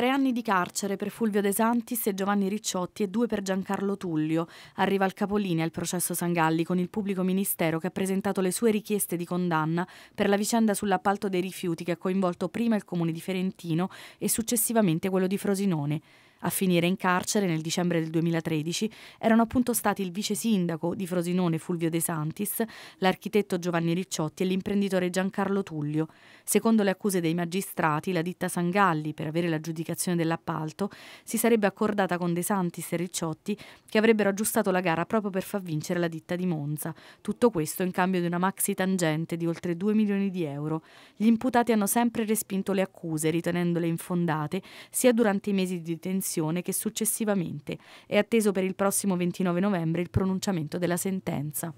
Tre anni di carcere per Fulvio De Santis e Giovanni Ricciotti e due per Giancarlo Tullio. Arriva al capolinea il processo Sangalli con il pubblico ministero che ha presentato le sue richieste di condanna per la vicenda sull'appalto dei rifiuti che ha coinvolto prima il comune di Ferentino e successivamente quello di Frosinone a finire in carcere nel dicembre del 2013 erano appunto stati il vice sindaco di Frosinone Fulvio De Santis, l'architetto Giovanni Ricciotti e l'imprenditore Giancarlo Tullio. Secondo le accuse dei magistrati, la ditta Sangalli, per avere l'aggiudicazione dell'appalto, si sarebbe accordata con De Santis e Ricciotti che avrebbero aggiustato la gara proprio per far vincere la ditta di Monza. Tutto questo in cambio di una maxi tangente di oltre 2 milioni di euro. Gli imputati hanno sempre respinto le accuse, ritenendole infondate, sia durante i mesi di detenzione Cassazione che successivamente è atteso per il prossimo 29 novembre il pronunciamento della sentenza.